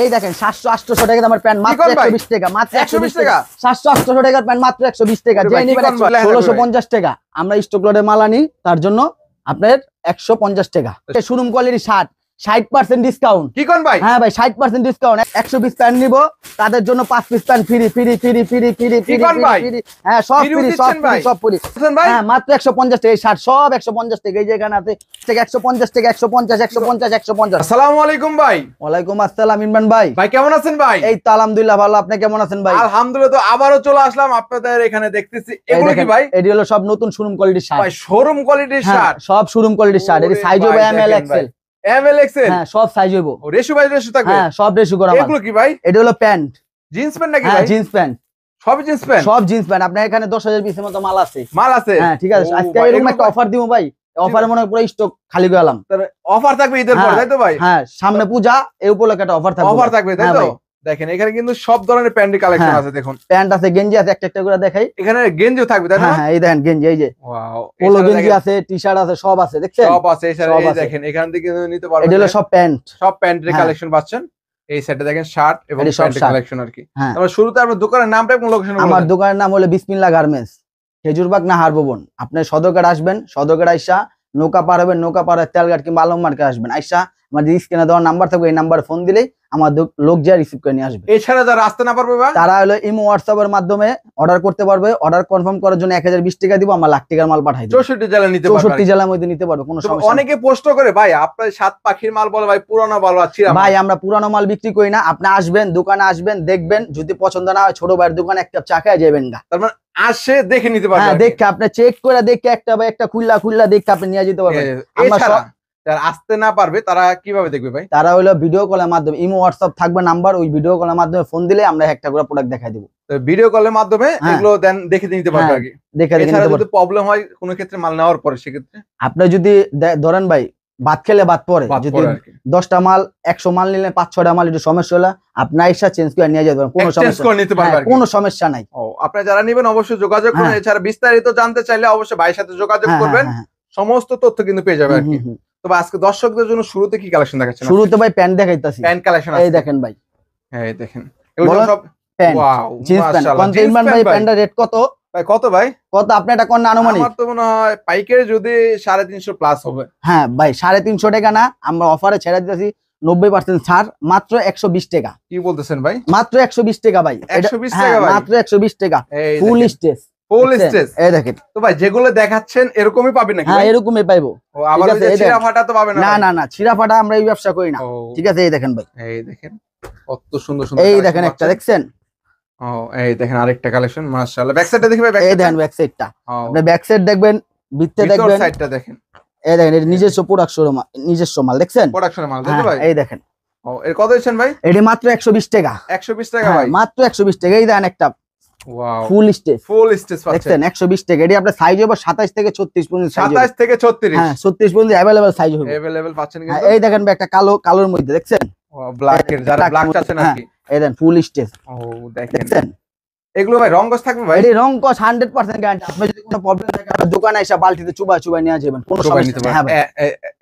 এই দেখেন সাতশো আটশো টাকা আমার প্যান্ট মাত্র একশো বিশ টাকা মাত্র একশো বিশ টাকা সাতশো আটশো টাকার প্যান্ট মাত্র একশো বিশ টাকা ষোলোশো পঞ্চাশ টাকা আমরা স্টোক লটে মাল আনি তার জন্য আপনার একশো পঞ্চাশ টাকা শুরুম আচ্ছা। কোয়ালিটি শার্ট ষাট পার্সেন্ট ডিসকাউন্ট ভাই হ্যাঁ ভাই ষাট পার্সেন্ট ডিসকাউন্ট একশো তাদের জন্য পাঁচ মাত্র একশো পঞ্চাশ টাকা সব একশো পঞ্চাশ টাকা এই যেখানে একশো পঞ্চাশ একশো পঞ্চাশ একশো পঞ্চাশ একশো পঞ্চাশ আলাইকুম ভাই ওয়ালাইকুম আসসালাম ইমরান ভাই ভাই কেমন আছেন ভাই এই তো আলহামদুলিল্লাহ ভালো আপনি কেমন আছেন ভাই আলহামদুলিল্লাহ তো আবারও চলে আসলাম আপনাদের এখানে দেখতেছি এগুলো কি ভাই এটি হলো সব নতুন শোরুম কোয়ালিটির শার্ট ভাই শোরুম কোয়ালিটির হ্যাঁ, সব শোরুম কোয়ালিটির সাইজ এম এল হ্যাঁ, সব সাইজ রেশু রেশু থাকবে হ্যাঁ সব রেশু করা এগুলো কি ভাই এটা হলো প্যান্ট জিন্স প্যান্ট নাকি হ্যাঁ, ভাই জিন্স প্যান্ট সব জিন্স প্যান্ট সব জিন্স প্যান্ট আপনার এখানে 10000 পিসের মতো মাল আছে মাল আছে হ্যাঁ ঠিক আছে আজকে এরকম একটা অফার দিমু ভাই অফারে মনে পুরো স্টক খালি গেলাম অফার থাকবে ঈদের হ্যাঁ, তাই তো ভাই হ্যাঁ সামনে পূজা এই উপলক্ষে একটা অফার থাকবে অফার থাকবে তাই তো দেখেন এখানে কিন্তু সব ধরনের প্যান্টের কালেকশন হ্যাঁ। আছে দেখুন প্যান্ট আছে গেঞ্জি আছে একটা একটা করে দেখাই এখানে গেঞ্জিও থাকবে তাই না হ্যাঁ, হ্যাঁ এই দেখেন গেঞ্জি এই যে ওয়াও পোলো গেঞ্জি আছে টি-শার্ট আছে সব আছে দেখছেন সব আছে এই সাইডে এই দেখেন এখান থেকে কিন্তু নিতে পারবেন এটা হলো সব প্যান্ট সব প্যান্টের কালেকশন হ্যাঁ। পাচ্ছেন এই সাইডে দেখেন শার্ট এবং প্যান্টের কালেকশন আর কি তাহলে শুরুতে আপনার দোকানের নামটা এবং লোকেশন আমার দোকানের নাম হলো বিসমিল্লাহ গার্মেন্টস খেজুরবাগ নাহার ভবন আপনি সদরঘাট আসবেন সদরঘাট আইসা নৌকা পার হবে নৌকা পার তেলঘাট কিংবা আলম মার্কে আসবেন আইসা আমার যে কেনা দেওয়ার নাম্বার থাকবে এই নাম্বার ফোন দিলেই আমার লোক যা রিসিভ করে নিয়ে আসবে এছাড়া যারা আসতে না পারবে তারা হলো ইমো এর মাধ্যমে অর্ডার করতে পারবে অর্ডার কনফার্ম করার জন্য এক হাজার বিশ টাকা দিব আমার লাখ টাকার মাল পাঠাই চৌষট্টি জেলা নিতে চৌষট্টি জেলার মধ্যে নিতে পারবে কোনো সমস্যা অনেকে প্রশ্ন করে ভাই আপনার সাত পাখির মাল বলো ভাই পুরানো মাল ভাই আমরা পুরানো মাল বিক্রি করি না আপনি আসবেন দোকানে আসবেন দেখবেন যদি পছন্দ না হয় ছোট ভাইয়ের দোকানে এক কাপ চা যাবেন না তার মানে আসে দেখে নিতে পারবে হ্যাঁ দেখে আপনি চেক করে দেখে একটা বা একটা খুললা খুললা দেখে আপনি নিয়ে যেতে পারবেন যারা আসতে না পারবে তারা কিভাবে দেখবে ভাই তারা হলো ভিডিও কলের মাধ্যমে ইমো হোয়াটসঅ্যাপ থাকবে নাম্বার ওই ভিডিও কলের মাধ্যমে ফোন দিলে আমরা একটা করে প্রোডাক্ট দেখাই দেব ভিডিও কলের মাধ্যমে হ্যাঁ। এগুলো দেন দেখে নিতে পারবে হ্যাঁ, আগে দেখে নিতে পারবে যদি প্রবলেম হয় কোনো ক্ষেত্রে মাল নেওয়ার পরে সেক্ষেত্রে আপনি যদি ধরেন ভাই বাদ খেলে বাদ পরে যদি দশটা মাল একশো মাল নিলে পাঁচ ছটা মাল একটু সমস্যা হলো আপনি এসে চেঞ্জ করে নিয়ে যেতে পারেন কোনো সমস্যা নিতে হ্যাঁ, কোনো সমস্যা নাই আপনি যারা নেবেন অবশ্যই যোগাযোগ করুন হ্যাঁ। এছাড়া বিস্তারিত জানতে চাইলে অবশ্যই ভাইয়ের সাথে যোগাযোগ হ্যাঁ, করবেন হ্যাঁ, সমস্ত তথ্য কিন্তু পেয়ে যাবে আর কি তবে আজকে দর্শকদের জন্য শুরুতে কি কালেকশন দেখাচ্ছেন শুরুতে ভাই প্যান্ট দেখাইতাছি প্যান্ট কালেকশন এই দেখেন ভাই হ্যাঁ এই দেখেন এগুলো সব pant wow jeans pant pant ভাই প্যান্টের রেট কত ভাই কত ভাই কত আপনি এটা কোন আনুমানিক আমার তো মনে হয় পাইকারে যদি 350 প্লাস হবে হ্যাঁ ভাই 350 টাকা না আমরা অফারে ছেড়ে দিতেছি নব্বই পার্সেন্ট ছাড় মাত্র একশো বিশ টাকা ভাই মাত্র একশো বিশ টাকা ভাই একশো বিশ টাকা ফুল স্টেজ ফুল স্টেজ ভাই যেগুলো দেখাচ্ছেন এরকমই পাবেন নাকি হ্যাঁ, না না না ছিড়া আমরা এই ব্যবসা করি না ঠিক আছে এই দেখেন ভাই দেখেন কত সুন্দর সুন্দর এই দেখেন একটা দেখছেন এই দেখেন আরেকটা কালেকশন মাশাআল্লাহ ব্যাক সাইডটা দেখবেন ব্যাক এই ব্যাক সাইডটা আপনি ব্যাক সাইড দেখবেন ভিতরে দেখবেন সাইডটা দেখেন এই দেখেন এটা নিজস্ব প্রোডাকশন নিজস্ব মাল দেখছেন মাল হ্যাঁ, ভাই এই দেখেন ও এর কত দিচ্ছেন ভাই এটি মাত্র 120 টাকা 120 টাকা হ্যাঁ, ভাই মাত্র 120 টাকা এই দেন একটা ফুল স্টেজ ফুল স্টেজ দেখছেন 120 টাকা এটি আপনার সাইজ হবে 27 থেকে 36 হ্যাঁ, পর্যন্ত 27 থেকে 36 হ্যাঁ 36 পর্যন্ত अवेलेबल সাইজ হবে अवेलेबल পাচ্ছেন কিন্তু এই দেখেন একটা কালো কালোর মধ্যে দেখছেন ব্ল্যাক এর যারা ব্ল্যাক নাকি এই দেন ফুল স্টেজ ও দেখেন এগুলো ভাই রং কস থাকবে ভাই এই রং কস 100% গ্যারান্টি আপনি যদি কোনো প্রবলেম থাকে আপনি দোকানে এসে বালতিতে চুবা চুবা নিয়ে যাবেন কোনো সমস্যা নেই হ্যাঁ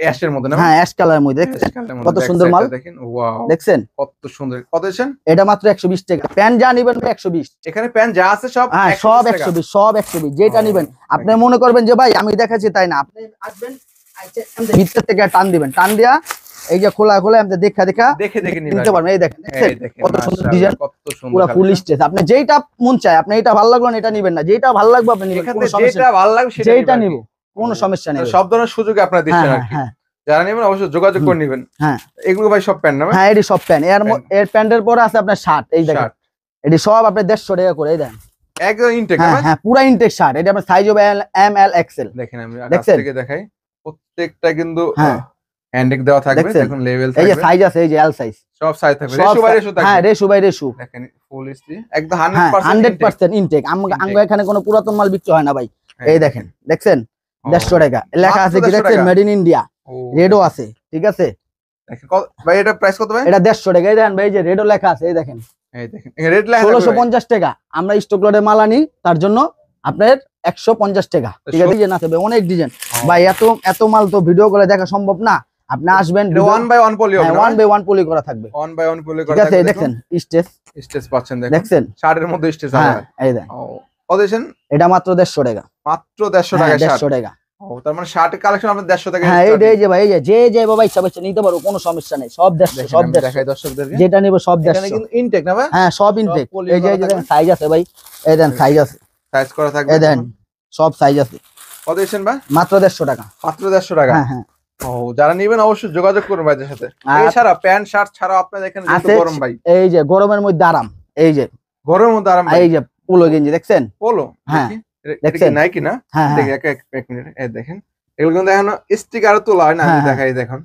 অ্যাশের মধ্যে না হ্যাঁ অ্যাশ কালারের মধ্যে দেখেন কত সুন্দর মাল দেখেন ওয়াও দেখছেন কত সুন্দর কত দেন এটা মাত্র 120 টাকা প্যান যা নেবেন 120 এখানে প্যান যা আছে সব হ্যাঁ সব 120 সব 120 যেটা oh, নেবেন আপনি মনে করবেন যে ভাই আমি দেখাচ্ছি তাই না আপনি আসবেন ভিতর থেকে টান দিবেন টান দিয়া এই যে খোলা খোলা আপনি দেখা দেখা দেখে দেখে নিতে পারবেন এই দেখেন কত সুন্দর ডিজাইন পুরো ফুল স্টেজ আপনি যেটা মন চায় আপনি এটা ভালো লাগলো না এটা নেবেন না যেটা ভালো লাগবে আপনি যেটা লাগবে সেটা নিব কোনো সমস্যা নেই সব ধরনের সুযোগ আপনার দিচ্ছেন হ্যাঁ, আর হ্যাঁ, হ্যাঁ যারা অবশ্যই যোগাযোগ করে নেবেন হ্যাঁ এগুলো সব প্যান্ট হ্যাঁ এটি সব প্যান্ট এর এর পরে আছে আপনার শার্ট এই এটি সব করে দেন হ্যাঁ হ্যাঁ শার্ট এটা আপনার এম এল প্রত্যেকটা কিন্তু হ্যাঁ। হ্যান্ডেক দেওয়া থাকবে দেখুন লেভেল থাকবে এই যে সাইজ আছে এই যে এল সাইজ সব সাইজ থাকবে রেশু বাই রেশু থাকবে হ্যাঁ রেশু বাই রেশু দেখেন ফুল একদম 100% ইনটেক আমরা এখানে কোনো পুরাতন মাল বিক্রি হয় না ভাই হ্যাঁ। এই দেখেন দেখছেন 150 টাকা লেখা আছে কি দেখছেন মেড ইন ইন্ডিয়া রেডও আছে ঠিক আছে ভাই এটা প্রাইস কত ভাই এটা 150 টাকা এই দেখেন ভাই যে রেডও লেখা আছে এই দেখেন এই দেখেন রেড লেখা 1650 টাকা আমরা স্টক লটে মাল আনি তার জন্য আপনার একশো পঞ্চাশ টাকা ঠিক আছে ডিজাইন আছে অনেক ডিজাইন ভাই এত এত মাল তো ভিডিও করে দেখা সম্ভব না আপনি আসবেন one by one poly one by one poly করা থাকবে ওয়ান বাই ওয়ান পলি করা ঠিক আছে দেখেন স্টেজ স্টেজ পাচ্ছেন দেখেন দেখছেন শার্টের মধ্যে স্টেজ হ্যাঁ, আছে এই দেখেন ও দেখেন এটা মাত্র 150 টাকা মাত্র 150 টাকা 150 টাকা ও তার মানে কালেকশন আপনার 150 টাকা হ্যাঁ এই যে ভাই এই যে যে যে ইচ্ছা নিতে পারো কোনো সমস্যা নেই সব 150 সব 150 দেখাই দর্শকদেরকে যেটা নেবে সব 150 এখানে কিন্তু ইনটেক না ভাই হ্যাঁ সব ইনটেক এই যে সাইজ আছে ভাই এই দেন সাইজ আছে সাইজ করা থাকবে এই সব সাইজ আছে কত ভাই মাত্র 150 টাকা মাত্র 150 টাকা হ্যাঁ হ্যাঁ ও যারা নিবেন অবশ্যই যোগাযোগ করুন ভাইদের সাথে এছাড়া প্যান্ট শার্ট ছাড়া আপনার এখানে যেহেতু গরম ভাই এই যে গরমের মধ্যে আরাম এই যে গরমের মধ্যে আরাম এই যে পোলো গেঞ্জি দেখছেন পোলো হ্যাঁ দেখছেন নাইকি না হ্যাঁ, হ্যাঁ। দেখি এক এক মিনিট এই দেখেন এগুলো কিন্তু এখন স্টিকারও তোলা হয় না আমি হ্যাঁ, দেখাই দেখুন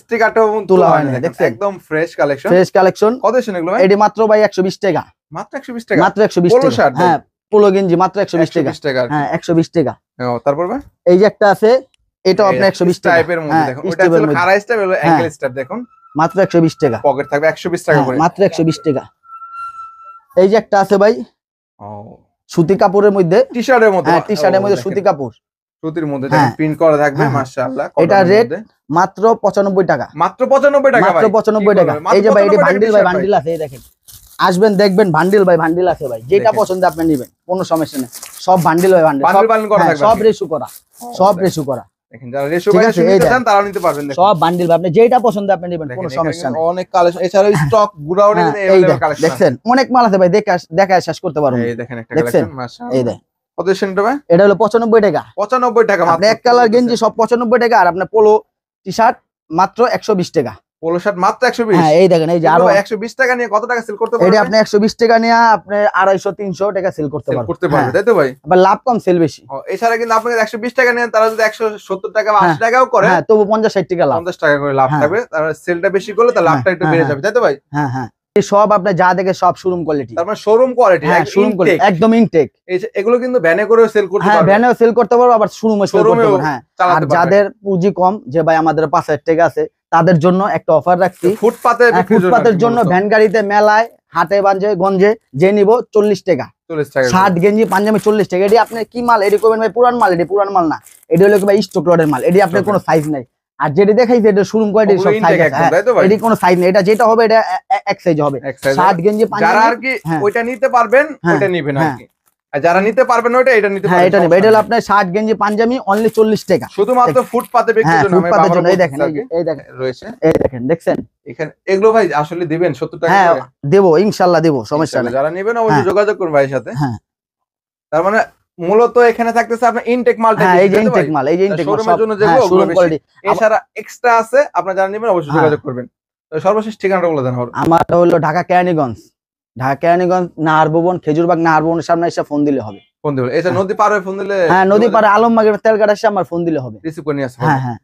স্টিকারটাও তোলা হয় না দেখছেন একদম ফ্রেশ কালেকশন ফ্রেশ কালেকশন কত শুনে এগুলো এটি মাত্র ভাই 120 টাকা মাত্র 120 টাকা মাত্র 120 টাকা পোলো শার্ট হ্যাঁ পোলো গেঞ্জি মাত্র 120 টাকা হ্যাঁ 120 টাকা তারপর ভাই এই যে একটা আছে এটা আপনি 120 টাইপের মধ্যে হ্যাঁ, দেখুন ওটা হলো খাড়া স্টেপ হলো অ্যাঙ্কেল স্টেপ দেখুন মাত্র 120 টাকা পকেট থাকবে 120 টাকা হ্যাঁ, করে মাত্র 120 টাকা হ্যাঁ। এই যে একটা আছে ভাই ও সুতি কাপড়ের মধ্যে টি-শার্টের মধ্যে হ্যাঁ টি-শার্টের মধ্যে সুতি কাপড় সুতির মধ্যে দেখুন প্রিন্ট করা থাকবে মাশাআল্লাহ এটা রেট মাত্র 95 টাকা মাত্র 95 টাকা ভাই মাত্র 95 টাকা এই যে ভাই এই বান্ডিল ভাই বান্ডিল আছে এই দেখেন আসবেন দেখবেন ভান্ডিল ভাই ভান্ডিল আছে ভাই যেটা পছন্দ আপনি নেবেন কোনো সমস্যা নেই সব ভান্ডিল ভাই ভান্ডিল সব রেসু করা সব রেসু করা পঁচানব্বই এছাড়া স্টক অনেক হ্যাঁ, হ্যাঁ, শেষ করতে এটা হলো টাকা টাকা আপনি এক কালার গেঞ্জি সব টাকা আর আপনার পোলো টি-শার্ট মাত্র একশো বিশ টাকা পোলো মাত্র 120 হ্যাঁ টাকা নিয়ে কত টাকা সেল করতে পারবেন এটা আপনি 120 টাকা নিয়ে আপনি 250 300 টাকা সেল করতে করতে পারবেন হ্যাঁ। তাই লাভ কম সেল বেশি এছাড়া কিন্তু আপনাদের 120 টাকা নেন তারা যদি 170 টাকা বা হ্যাঁ, টাকাও করে হ্যাঁ, তবু 50 60 টাকা লাভ টাকা করে লাভ থাকবে তাহলে সেলটা বেশি করলে তার লাভটা একটু বেড়ে যাবে তাই তো ভাই সব আপনার যা দেখে সব শোরুম কোয়ালিটি শোরুম কোয়ালিটি হ্যাঁ শোরুম কোয়ালিটি একদম ইনটেক এগুলো কিন্তু ভ্যানে করেও সেল করতে হ্যাঁ সেল করতে পারবো আবার শোরুমে সেল করতে পারবো হ্যাঁ আর যাদের পুঁজি কম যে ভাই আমাদের আছে তাদের জন্য একটা অফার রাখছি ফুটপাতে ফুটপাতের হ্যাঁ, জন্য ভ্যান গাড়িতে মেলায় হাটে বাঞ্জে গঞ্জে যে নিব 40 টাকা ষাট গেঞ্জি পাঞ্জাবি চল্লিশ টাকা এটি আপনি কি মাল এটি করবেন ভাই পুরান মাল এটি পুরান মাল না এটি হলো ভাই স্টক লটের মাল এটি আপনার কোনো সাইজ নাই আর যেটা দেখাইছে এটা শোরুম কোয়ালিটি সব সাইজ এটা কোনো সাইজ নেই এটা যেটা হবে এটা এক সাইজ হবে শার্ট গেঞ্জি পাঞ্জাবি যারা আর কি হ্যাঁ। ওইটা নিতে পারবেন হ্যাঁ। ওটা নেবেন আর হ্যাঁ। কি যারা নিতে পারবেন ওইটা এটা নিতে পারবেন এটা নেবেন এটা আপনার শার্ট গেঞ্জি পাঞ্জাবি অনলি 40 টাকা শুধুমাত্র ফুটপাতে বিক্রির জন্য ফুটপাতের জন্য দেখেন এই দেখেন রয়েছে এই দেখেন দেখছেন এখানে এগুলো ভাই আসলে দিবেন 70 টাকা হ্যাঁ দেব ইনশাআল্লাহ দেব সমস্যা নেই যারা নেবেন অবশ্যই যোগাযোগ করুন ভাইয়ের সাথে হ্যাঁ তার মানে মূলত এখানে থাকতেছে আপনার ইনটেক মাল হ্যাঁ এই যে ইনটেক মাল এই যে ইনটেক মাল শোরুমের জন্য যেগুলো হ্যাঁ, ওগুলো বেশি এছাড়া এক্সট্রা আছে আপনারা জানা নেবেন অবশ্যই হ্যাঁ। যোগাযোগ করবেন তো সর্বশেষ ঠিকানাটা বলে দেন হল আমার হলো ঢাকা কেরানীগঞ্জ ঢাকা কেরানীগঞ্জ ভবন খেজুরবাগ নাহারভবনের সামনে এসে ফোন দিলে হবে ফোন দিলে এটা হ্যাঁ। নদী পার হয়ে ফোন দিলে হ্যাঁ নদী পার আলমবাগের তেলগাড়া এসে আমার ফোন দিলে হবে রিসিভ করে নিয়ে আসবে হ্যাঁ হ্যাঁ